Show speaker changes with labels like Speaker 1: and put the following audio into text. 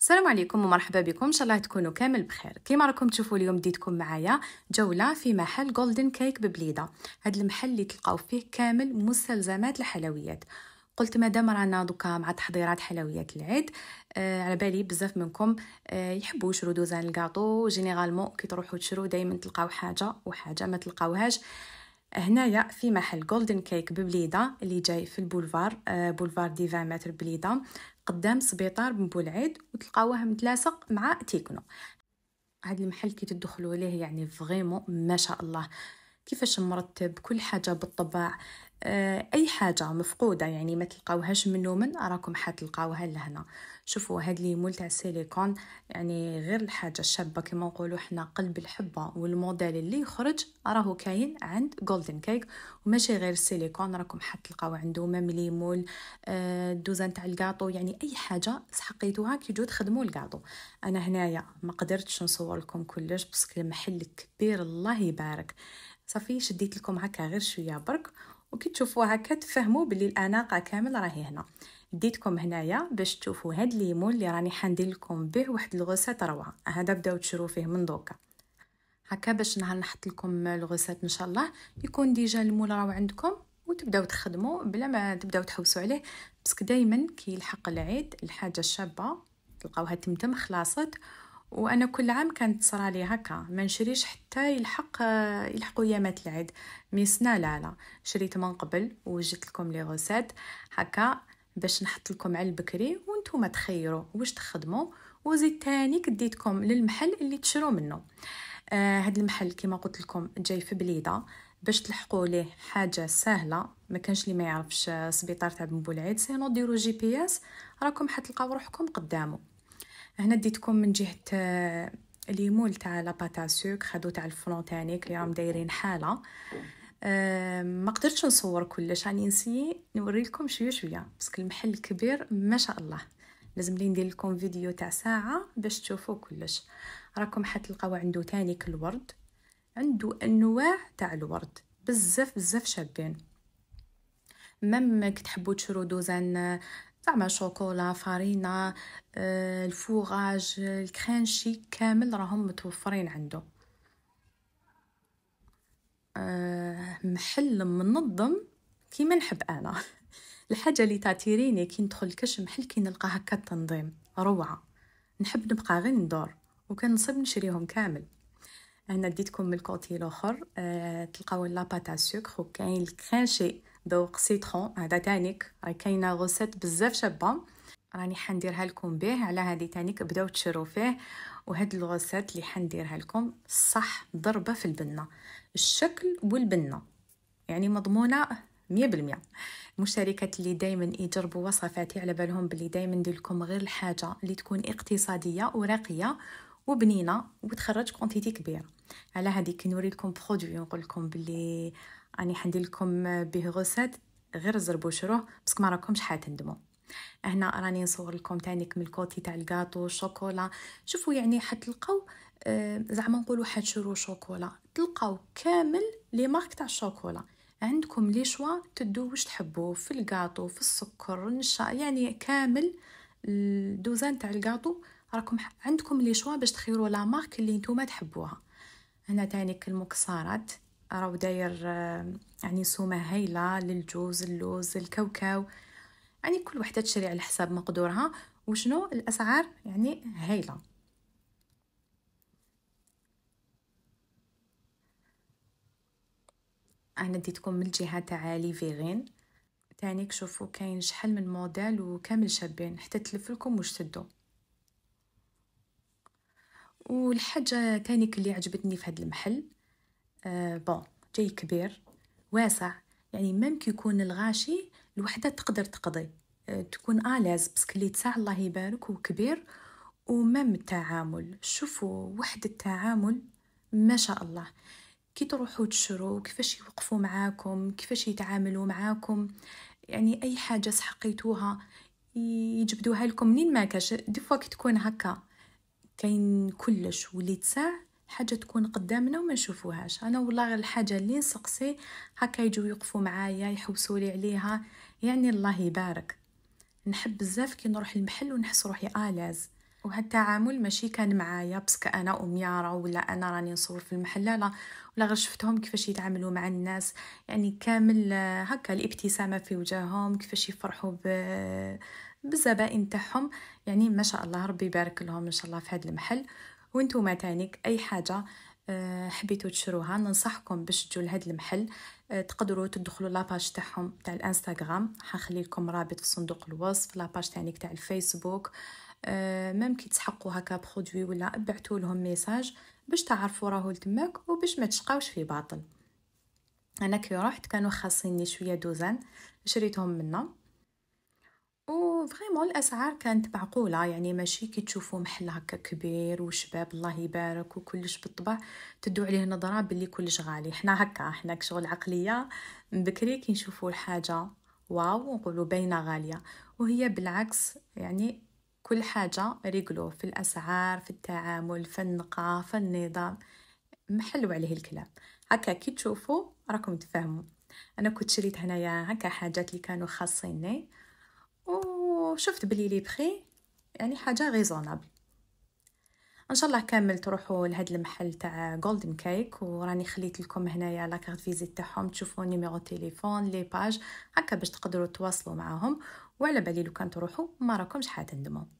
Speaker 1: السلام عليكم ومرحبا بكم ان شاء الله تكونوا كامل بخير كيما راكم تشوفوا اليوم ديتكم معايا جوله في محل جولدن كيك ببليده هذا المحل اللي تلقاو فيه كامل مستلزمات الحلويات قلت مادام رانا دوكا مع تحضيرات حلويات العيد آه على بالي بزاف منكم آه يحبوا يشرو دوزان الكاطو جينيرالمون كي تروحوا تشرو دائما تلقاو حاجه وحاجه ما تلقاوهاش هنايا في محل جولدن كيك ببليده اللي جاي في البولفار آه، بولفار دي 20 متر بليده قدام سبيطار بولعيد وتلقاوه متلاصق مع تيكنو هذا المحل كي تدخلوا ليه يعني فريمون ما شاء الله كيفاش مرتب كل حاجه بالطباع آه، اي حاجه مفقوده يعني ما تلقاوهاش من راكم حتلقاوها لهنا شوفوا هاد مول تاع السيليكون يعني غير الحاجه الشابه كما نقولوا حنا قلب الحبه والموديل اللي يخرج راهو كاين عند جولدن كيك وماشي غير السيليكون راكم حتلقاو عنده مام ليمول آه، الدوزان تاع الكاطو يعني اي حاجه سحقيتوها كي جو تخدموا الكاطو انا هنايا ما قدرتش نصور لكم كلش باسكو المحل كبير الله يبارك صافي شديت لكم هكا غير شويه برك وكي تشوفوها هكا تفهموا باللي الاناقه كامل راهي هنا ديتكم هنايا باش تشوفوا هاد الليمون اللي راني حندير لكم به واحد الغوسات روعه هذا بداو تشرو فيه من دوكا هكا باش نهار نحط لكم الغوسات ان شاء الله يكون ديجا المول راهو عندكم وتبداو تخدموا بلا ما تبداو تحوسوا عليه باسكو دائما كيلحق العيد الحاجه الشابه تلقاوها تمتم خلاصت وانا كل عام كانت صرالي هكا ما نشريش حتى يلحق يلحقوا يامات العيد مي سنه لا لا شريت من قبل وجدت لكم لي غوسات هكا باش نحط لكم على البكري وانتم تخيروا واش تخدموا وزيد تاني كديتكم للمحل اللي تشرو منه آه هاد المحل كما قلت لكم جاي في بليده باش تلحقوا ليه حاجه سهله ما كانش اللي ما يعرفش سبيطار تاع بنبولعيد سينو ديروا جي بي اس راكم حتلقاو روحكم قدامه هنا ديتكم من جهه آه، ليمول تاع لاباتا سوك خدو تاع الفلون تانيك اللي راهم دايرين حاله آه، ما قدرتش نصور كلش راني نسي نوريلكم شويه شويه باسكو المحل كبير ما شاء الله لازم لي ندير لكم فيديو تاع ساعه باش تشوفوا كلش راكم حتلقاو عنده تانيك الورد عنده انواع تاع الورد بزاف بزاف شابين كي تحبوا تشرو دوزان آه، زعما شوكولا فارينا آه، الفوغاج الكرانشي كامل راهم متوفرين عنده آه، محل منظم كيما نحب انا الحاجه اللي تاتيريني كي ندخل كش محل كي نلقى هكا التنظيم روعه نحب نبقى غير ندور وكنصب نشريهم كامل هنا ديتكم من الكوتي الاخر أه تلقاو لاباتا سكر وكاين الكرانشي ذوق سيترون هذا آه، تانيك راه كاينه غوسيت بزاف شابه راني حنديرها لكم به على هذه تانيك بداو تشرو فيه وهاد الغوسيت اللي حنديرها لكم صح ضربه في البنه الشكل والبنه يعني مضمونه مية بالمية المشاركات اللي دائما يجربوا وصفاتي على بالهم بلي دائما ندير غير الحاجه اللي تكون اقتصاديه وراقيه وبنينه وتخرج كونتيتي كبيره على هذيك نوري لكم برودوي ونقول لكم بلي راني حندير لكم به غوسات غير زربو شروه باسكو ما راكمش حتندموا هنا راني نصور لكم تاني من الكوتي تاع الكاطو الشوكولا شوفوا يعني حتلقاو آه، زعما نقولوا حتشرو شوكولا تلقاو كامل لي مارك تاع الشوكولا عندكم لي شوا تدو واش تحبوا في الكاطو في السكر النشا يعني كامل الدوزان تاع الكاطو راكم عندكم لي شوا باش تخيروا لا مارك اللي نتوما تحبوها هنا تانيك المكسرات راهو داير آه، يعني سومة هايلة للجوز اللوز الكاوكاو يعني كل وحدة تشري على حساب مقدورها وشنو الأسعار يعني هايلة انا ديتكم من الجهه تاع فيغين تانيك شوفوا كاين شحال من موديل وكامل شابين حتى تلف لكم واش تدو والحاجه تانيك اللي عجبتني في هذا المحل آه، بون جاي كبير واسع يعني ميم كي يكون الغاشي الوحده تقدر تقضي آه، تكون الاز بس اللي تاع الله يبارك وكبير ومم التعامل شوفوا وحدة التعامل ما شاء الله كي تروحوا تشرو كيفاش يوقفوا معاكم كيفاش يتعاملوا معاكم يعني اي حاجه سحقيتوها يجبدوها لكم منين ما كاش دي فوا كي تكون هكا كاين كلش وليت ساع حاجه تكون قدامنا وما نشوفوهاش انا والله غير الحاجه اللي نسقسي هكا يجوا يقفوا معايا يحوسوا لي عليها يعني الله يبارك نحب بزاف كي نروح المحل ونحس روحي الاز وهالتعامل ماشي كان معايا باسكو انا امياره ولا انا راني نصور في المحل لا ولا غير شفتهم كيفاش يتعاملوا مع الناس يعني كامل هكا الابتسامه في وجههم كيفاش يفرحوا ب بالزبائن تاعهم يعني ما شاء الله ربي يبارك لهم ان شاء الله في هذا المحل ما تانيك اي حاجه آه، حبيتو تشروها ننصحكم باش تجوا لهاد المحل آه، تقدروا تدخلوا لاباج تاعهم تاع الانستغرام حنخلي لكم رابط في صندوق الوصف لاباج تاعك تاع الفيسبوك آه، ميم كي تسحقوا هكا برودوي ولا بعثوا لهم ميساج باش تعرفوا راهو لتماك وباش ما تشقاوش في باطل انا كي رحت كانوا خاصيني شويه دوزان شريتهم منهم فريمون الاسعار كانت معقوله يعني ماشي كي تشوفوا محل هكا كبير وشباب الله يبارك وكلش بالطبع تدو عليه نظره باللي كلش غالي حنا هكا حنا كشغل عقليه من بكري كي نشوفوا الحاجه واو ونقولوا باينه غاليه وهي بالعكس يعني كل حاجه ريغلو في الاسعار في التعامل في النقاه في النظام محلو عليه الكلام هكا كي تشوفوا راكم تفهموا انا كنت شريت هنايا هكا حاجات اللي كانوا خاصيني وشفت بلي لي بخي يعني حاجه ريزونابل ان شاء الله كامل تروحوا لهذا المحل تاع جولدن كيك وراني خليت لكم هنايا لا كارت فيزيت تاعهم تشوفوا نيميرو تليفون لي باج هكا باش تقدروا تواصلوا معاهم وعلى بالي لو كان تروحوا ما راكمش حتندموا